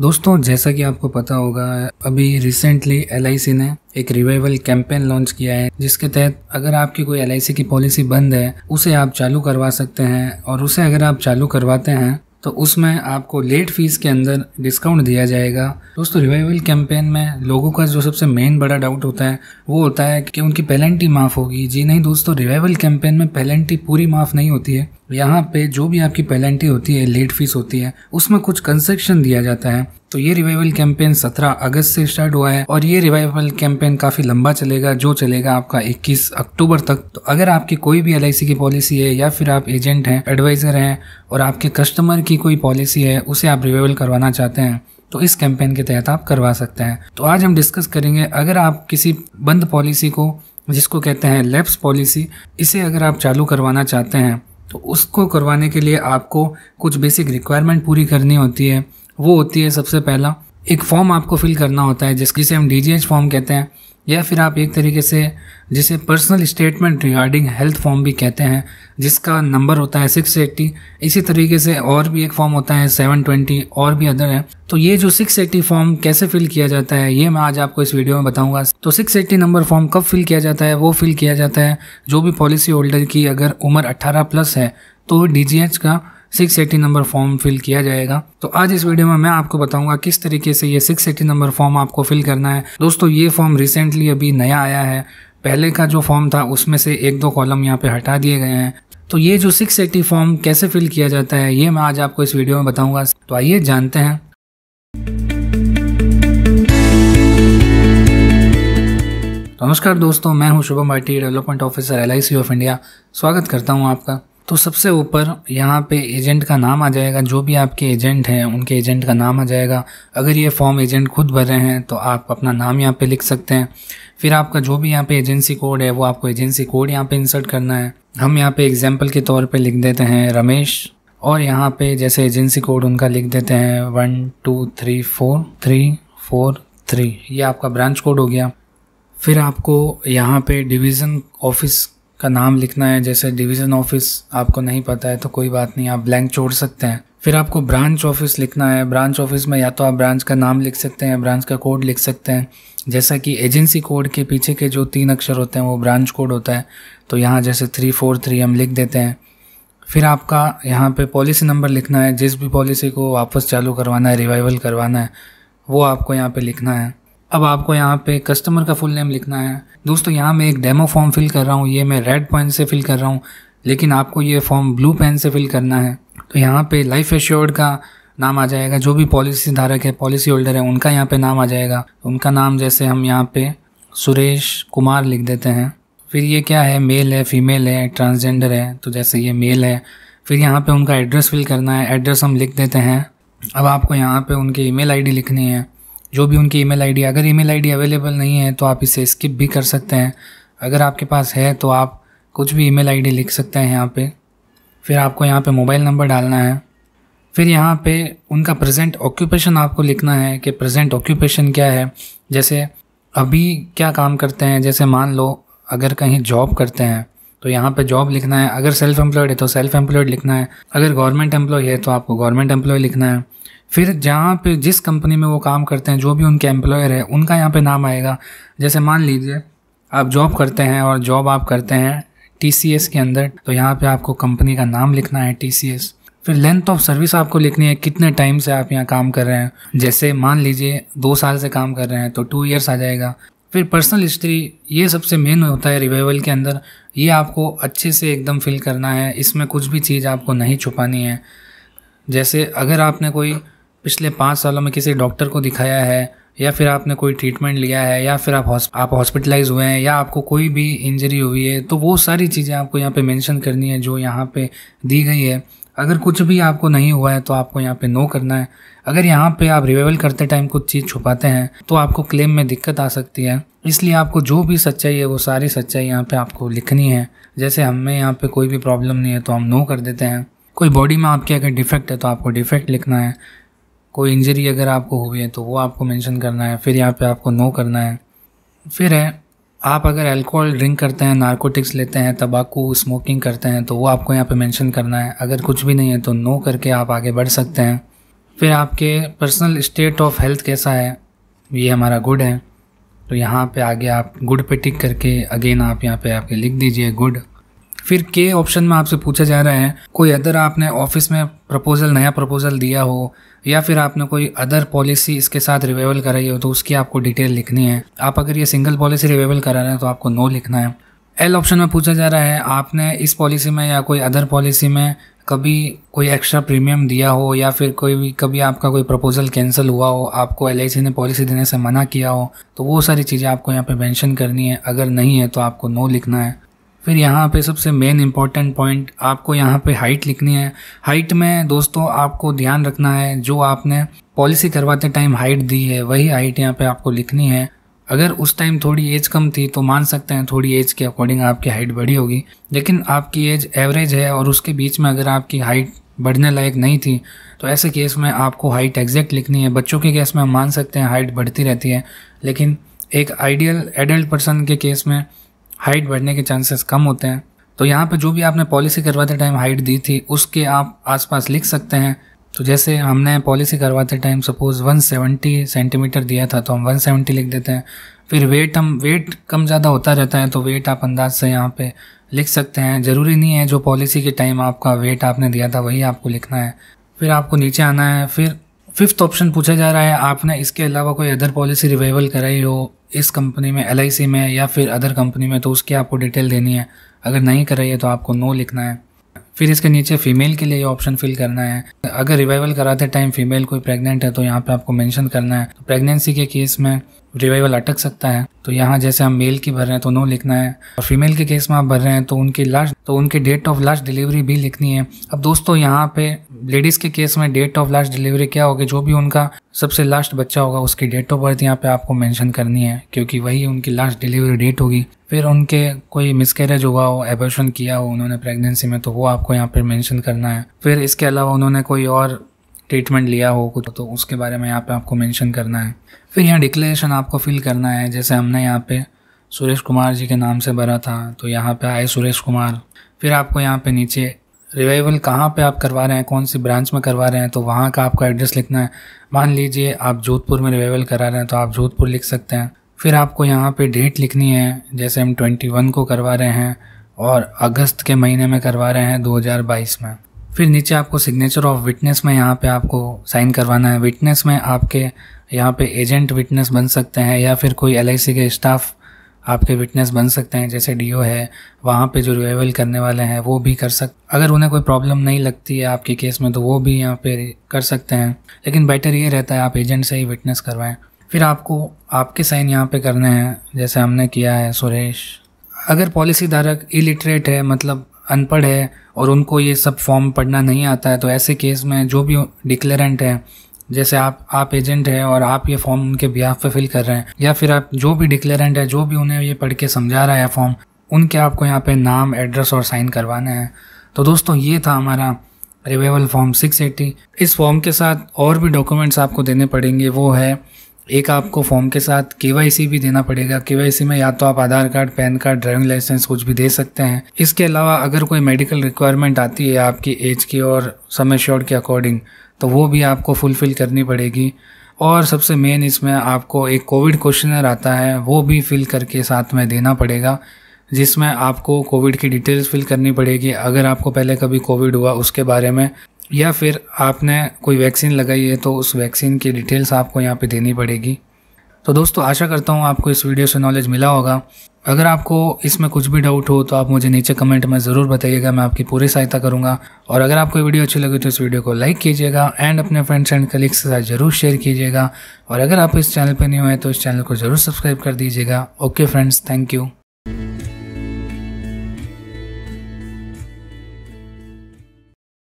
दोस्तों जैसा कि आपको पता होगा अभी रिसेंटली एल ने एक रिवाइवल कैंपेन लॉन्च किया है जिसके तहत अगर आपकी कोई एल की पॉलिसी बंद है उसे आप चालू करवा सकते हैं और उसे अगर आप चालू करवाते हैं तो उसमें आपको लेट फीस के अंदर डिस्काउंट दिया जाएगा दोस्तों रिवाइवल कैंपेन में लोगों का जो सबसे मेन बड़ा डाउट होता है वो होता है कि उनकी पेनल्टी माफ़ होगी जी नहीं दोस्तों रिवाइवल कैंपेन में पेनल्टी पूरी माफ़ नहीं होती है यहाँ पे जो भी आपकी पेनल्टी होती है लेट फीस होती है उसमें कुछ कंसेक्शन दिया जाता है तो ये रिवाइवल कैंपेन 17 अगस्त से स्टार्ट हुआ है और ये रिवाइवल कैंपेन काफी लंबा चलेगा जो चलेगा आपका 21 अक्टूबर तक तो अगर आपकी कोई भी एल की पॉलिसी है या फिर आप एजेंट हैं एडवाइजर हैं और आपके कस्टमर की कोई पॉलिसी है उसे आप रिवाइवल करवाना चाहते हैं तो इस कैंपेन के तहत आप करवा सकते हैं तो आज हम डिस्कस करेंगे अगर आप किसी बंद पॉलिसी को जिसको कहते हैं लेप्स पॉलिसी इसे अगर आप चालू करवाना चाहते हैं तो उसको करवाने के लिए आपको कुछ बेसिक रिक्वायरमेंट पूरी करनी होती है वो होती है सबसे पहला एक फॉर्म आपको फिल करना होता है जिस जिसे हम डी फॉर्म कहते हैं या फिर आप एक तरीके से जिसे personal statement regarding health form भी कहते हैं जिसका नंबर होता है सिक्स एट्टी इसी तरीके से और भी एक फॉर्म होता है सेवन ट्वेंटी और भी अदर है तो ये जो सिक्स एट्टी फॉर्म कैसे फिल किया जाता है ये मैं आज आपको इस वीडियो में बताऊंगा तो सिक्स एट्टी नंबर फॉर्म कब फिल किया जाता है वो फिल किया जाता है जो भी पॉलिसी होल्डर की अगर उम्र अट्ठारह प्लस है तो डी का six eighty number form fill किया जाएगा तो आज इस वीडियो में मैं आपको बताऊंगा किस तरीके से ये सिक्स एटी नंबर फॉर्म आपको फिल करना है दोस्तों ये फॉर्म रिसेंटली अभी नया आया है पहले का जो फॉर्म था उसमें से एक दो कॉलम यहाँ पे हटा दिए गए हैं तो ये जो सिक्स एटी फॉर्म कैसे फिल किया जाता है ये मैं आज आपको इस वीडियो में बताऊंगा तो आइए जानते हैं नमस्कार दोस्तों मैं हूं Shubham Bhati development officer L of India स्वागत करता हूं आपका तो सबसे ऊपर यहाँ पे एजेंट का नाम आ जाएगा जो भी आपके एजेंट हैं उनके एजेंट का नाम आ जाएगा अगर ये फॉर्म एजेंट खुद भर रहे हैं तो आप अपना नाम यहाँ पे लिख सकते हैं फिर आपका जो भी यहाँ पे एजेंसी कोड है वो आपको एजेंसी कोड यहाँ पे इंसर्ट करना है हम यहाँ पे एग्जाम्पल के तौर पर लिख देते हैं रमेश और यहाँ पर जैसे एजेंसी कोड उनका लिख देते हैं one two three four three four three ये आपका ब्रांच कोड हो गया फिर आपको यहाँ पे डिवीज़न ऑफिस का नाम लिखना है जैसे डिवीज़न ऑफिस आपको नहीं पता है तो कोई बात नहीं आप ब्लैंक छोड़ सकते हैं फिर आपको ब्रांच ऑफिस लिखना है ब्रांच ऑफिस में या तो आप ब्रांच का नाम लिख सकते हैं ब्रांच का कोड लिख सकते हैं जैसा कि एजेंसी कोड के पीछे के जो तीन अक्षर होते हैं वो ब्रांच कोड होता है तो यहाँ जैसे थ्री फोर थ्री हम लिख देते हैं फिर आपका यहाँ पे पॉलिसी नंबर लिखना है जिस भी पॉलिसी को वापस चालू करवाना है रिवाइवल करवाना है वो आपको यहाँ पे लिखना है अब आपको यहाँ पे कस्टमर का फुल नेम लिखना है दोस्तों यहाँ मैं एक डेमो फॉर्म फिल कर रहा हूँ ये मैं रेड पेन से फिल कर रहा हूँ लेकिन आपको ये फॉर्म ब्लू पेन से फिल करना है तो यहाँ पे लाइफ एश्योर्ड का नाम आ जाएगा जो भी पॉलिसी धारक है पॉलिसी होल्डर है उनका यहाँ पे नाम आ जाएगा उनका नाम जैसे हम यहाँ पे सुरेश कुमार लिख देते हैं फिर ये क्या है मेल है फीमेल है ट्रांसजेंडर है तो जैसे ये मेल है फिर यहाँ पे उनका एड्रेस फिल करना है एड्रेस हम लिख देते हैं अब आपको यहाँ पे उनकी ईमेल आईडी लिखनी है जो भी उनकी ईमेल आईडी अगर ईमेल आईडी अवेलेबल नहीं है तो आप इसे स्किप भी कर सकते हैं अगर आपके पास है तो आप कुछ भी ईमेल आईडी लिख सकते हैं यहाँ पे फिर आपको यहाँ पे मोबाइल नंबर डालना है फिर यहाँ पे उनका प्रेजेंट ऑक्यूपेशन आपको लिखना है कि प्रेजेंट ऑक्यूपेशन क्या है जैसे अभी क्या काम करते हैं जैसे मान लो अगर कहीं जॉब करते हैं तो यहाँ पे जॉब लिखना है अगर सेल्फ एम्प्लॉयड है तो सेल्फ एम्प्लॉयड लिखना है अगर गवर्नमेंट एम्प्लॉय है तो आपको गवर्नमेंट एम्प्लॉय लिखना है फिर जहाँ पे जिस कंपनी में वो काम करते हैं जो भी उनके एम्प्लॉयर है उनका यहाँ पे नाम आएगा जैसे मान लीजिए आप जॉब करते हैं और जॉब आप करते हैं टी के अंदर तो यहाँ पे आपको कंपनी का नाम लिखना है टी फिर लेंथ ऑफ सर्विस आपको लिखनी है कितने टाइम से आप यहाँ काम कर रहे हैं जैसे मान लीजिए दो साल से काम कर रहे हैं तो टू ईयर्स आ जाएगा फिर पर्सनल हिस्ट्री ये सबसे मेन होता है रिवाइवल के अंदर ये आपको अच्छे से एकदम फिल करना है इसमें कुछ भी चीज़ आपको नहीं छुपानी है जैसे अगर आपने कोई पिछले पाँच सालों में किसी डॉक्टर को दिखाया है या फिर आपने कोई ट्रीटमेंट लिया है या फिर आप आप हॉस्पिटलाइज हुए हैं या आपको कोई भी इंजरी हुई है तो वो सारी चीज़ें आपको यहाँ पे मेंशन करनी है जो यहाँ पे दी गई है अगर कुछ भी आपको नहीं हुआ है तो आपको यहाँ पे नो करना है अगर यहाँ पे आप रिवाइवल करते टाइम कुछ चीज़ छुपाते हैं तो आपको क्लेम में दिक्कत आ सकती है इसलिए आपको जो भी सच्चाई है वो सारी सच्चाई यहाँ पे आपको लिखनी है जैसे हमें यहाँ पे कोई भी प्रॉब्लम नहीं है तो हम नो कर देते हैं कोई बॉडी में आपके अगर डिफेक्ट है तो आपको डिफेक्ट लिखना है कोई इंजरी अगर आपको हुई है तो वो आपको मेंशन करना है फिर यहाँ पे आपको नो करना है फिर है आप अगर अल्कोहल ड्रिंक करते हैं नारकोटिक्स लेते हैं तंबाकू स्मोकिंग करते हैं तो वो आपको यहाँ पे मेंशन करना है अगर कुछ भी नहीं है तो नो करके आप आगे बढ़ सकते हैं फिर आपके पर्सनल स्टेट ऑफ हेल्थ कैसा है ये हमारा गुड है तो यहाँ पे आगे आप गुड पे टिक करके अगेन आप यहाँ पे आपके लिख दीजिए गुड फिर के ऑप्शन में आपसे पूछा जा रहा है कोई अदर आपने ऑफिस में प्रपोजल नया प्रपोजल दिया हो या फिर आपने कोई अदर पॉलिसी इसके साथ रिवाइवल कराई हो तो उसकी आपको डिटेल लिखनी है आप अगर ये सिंगल पॉलिसी रिवाइवल करा रहे हैं तो आपको नो लिखना है एल ऑप्शन में पूछा जा रहा है आपने इस पॉलिसी में या कोई अदर पॉलिसी में कभी कोई एक्स्ट्रा प्रीमियम दिया हो या फिर कोई भी कभी आपका कोई प्रपोजल कैंसिल हुआ हो आपको एल ने पॉलिसी देने से मना किया हो तो वो सारी चीज़ें आपको यहाँ पे मेंशन करनी है अगर नहीं है तो आपको नो लिखना है फिर यहाँ पे सबसे मेन इम्पॉर्टेंट पॉइंट आपको यहाँ पे हाइट लिखनी है हाइट में दोस्तों आपको ध्यान रखना है जो आपने पॉलिसी करवाते टाइम हाइट दी है वही हाइट यहाँ पे आपको लिखनी है अगर उस टाइम थोड़ी एज कम थी तो मान सकते हैं थोड़ी एज के अकॉर्डिंग आपकी हाइट बड़ी होगी लेकिन आपकी एज एवरेज है और उसके बीच में अगर आपकी हाइट बढ़ने लायक नहीं थी तो ऐसे केस में आपको हाइट एग्जैक्ट लिखनी है बच्चों के केस में हम मान सकते हैं हाइट बढ़ती रहती है लेकिन एक आइडियल एडल्ट पर्सन के केस में हाइट बढ़ने के चांसेस कम होते हैं तो यहाँ पे जो भी आपने पॉलिसी करवाते टाइम हाइट दी थी उसके आप आसपास लिख सकते हैं तो जैसे हमने पॉलिसी करवाते टाइम सपोज़ 170 सेंटीमीटर दिया था तो हम 170 लिख देते हैं फिर वेट हम वेट कम ज़्यादा होता रहता है तो वेट आप अंदाज से यहाँ पे लिख सकते हैं ज़रूरी नहीं है जो पॉलिसी के टाइम आपका वेट आपने दिया था वही आपको लिखना है फिर आपको नीचे आना है फिर फिफ्थ ऑप्शन पूछा जा रहा है आपने इसके अलावा कोई अदर पॉलिसी रिवाइवल कराई हो इस कंपनी में एल में या फिर अदर कंपनी में तो उसकी आपको डिटेल देनी है अगर नहीं कर रही है तो आपको नो लिखना है फिर इसके नीचे फीमेल के लिए ऑप्शन फिल करना है अगर रिवाइवल कराते टाइम फीमेल कोई प्रेग्नेंट है तो यहाँ पे आपको मेंशन करना है तो प्रेगनेंसी के केस में रिवाइवल अटक सकता है तो यहाँ जैसे हम मेल की भर रहे हैं तो नो लिखना है और फीमेल के केस में आप भर रहे हैं तो उनकी लास्ट तो उनकी डेट ऑफ लास्ट डिलीवरी भी लिखनी है अब दोस्तों यहाँ पे लेडीज़ के केस में डेट ऑफ लास्ट डिलीवरी क्या होगी जो भी उनका सबसे लास्ट बच्चा होगा उसकी डेट ऑफ बर्थ यहाँ पे आपको मेंशन करनी है क्योंकि वही उनकी लास्ट डिलीवरी डेट होगी फिर उनके कोई मिसकैरेज हुआ हो एबॉर्शन किया हो उन्होंने प्रेगनेंसी में तो वो आपको यहाँ पर मैंशन करना है फिर इसके अलावा उन्होंने कोई और ट्रीटमेंट लिया हो कुछ तो उसके बारे में यहाँ पे आपको मेंशन करना है फिर यहाँ डिक्लेरेशन आपको फिल करना है जैसे हमने यहाँ पे सुरेश कुमार जी के नाम से भरा था तो यहाँ पे आए सुरेश कुमार फिर आपको यहाँ पे नीचे रिवाइवल कहाँ पे आप करवा रहे हैं कौन सी ब्रांच में करवा रहे हैं तो वहाँ का आपको एड्रेस लिखना है मान लीजिए आप जोधपुर में रिवाइवल करा रहे हैं तो आप जोधपुर लिख सकते हैं फिर आपको यहाँ पे डेट लिखनी है जैसे हम ट्वेंटी वन को करवा रहे हैं और अगस्त के महीने में करवा रहे हैं दो में फिर नीचे आपको सिग्नेचर ऑफ विटनेस में यहाँ पे आपको साइन करवाना है विटनेस में आपके यहाँ पे एजेंट विटनेस बन सकते हैं या फिर कोई एल के स्टाफ आपके विटनेस बन सकते हैं जैसे डी है वहाँ पे जो रिवाइवल करने वाले हैं वो भी कर सक अगर उन्हें कोई प्रॉब्लम नहीं लगती है आपके केस में तो वो भी यहाँ पे कर सकते हैं लेकिन बेटर ये रहता है आप एजेंट से ही विटनेस करवाएं फिर आपको आपके साइन यहाँ पे करने हैं जैसे हमने किया है सुरेश अगर पॉलिसी धारक इलिटरेट है मतलब अनपढ़ है और उनको ये सब फॉर्म पढ़ना नहीं आता है तो ऐसे केस में जो भी डिक्लेरेंट है जैसे आप आप एजेंट है और आप ये फॉर्म उनके बिहाफ पे फिल कर रहे हैं या फिर आप जो भी डिक्लेरेंट है जो भी उन्हें ये पढ़ के समझा रहा है फॉर्म उनके आपको यहाँ पे नाम एड्रेस और साइन करवाना है तो दोस्तों ये था हमारा रिवेवल फॉर्म 680 इस फॉर्म के साथ और भी डॉक्यूमेंट्स आपको देने पड़ेंगे वो है एक आपको फॉर्म के साथ के भी देना पड़ेगा के में या तो आप Aadhaar card PAN card driving licence कुछ भी दे सकते हैं इसके अलावा अगर कोई मेडिकल रिक्वायरमेंट आती है आपकी एज की और समय शॉर्ट के अकॉर्डिंग तो वो भी आपको फुलफ़िल करनी पड़ेगी और सबसे मेन इसमें आपको एक कोविड क्वेश्चनर आता है वो भी फिल करके साथ में देना पड़ेगा जिसमें आपको कोविड की डिटेल्स फिल करनी पड़ेगी अगर आपको पहले कभी कोविड हुआ उसके बारे में या फिर आपने कोई वैक्सीन लगाई है तो उस वैक्सीन की डिटेल्स आपको यहाँ पे देनी पड़ेगी तो दोस्तों आशा करता हूँ आपको इस वीडियो से नॉलेज मिला होगा अगर आपको इसमें कुछ भी डाउट हो तो आप मुझे नीचे कमेंट में ज़रूर बताइएगा मैं आपकी पूरी सहायता करूँगा और अगर आपको वीडियो अच्छी लगी तो इस वीडियो को लाइक कीजिएगा एंड अपने फ्रेंड्स एंड कलीग्स के साथ ज़रूर शेयर कीजिएगा और अगर आप इस चैनल पर नहीं हुए तो इस चैनल को ज़रूर सब्सक्राइब कर दीजिएगा ओके फ्रेंड्स थैंक यू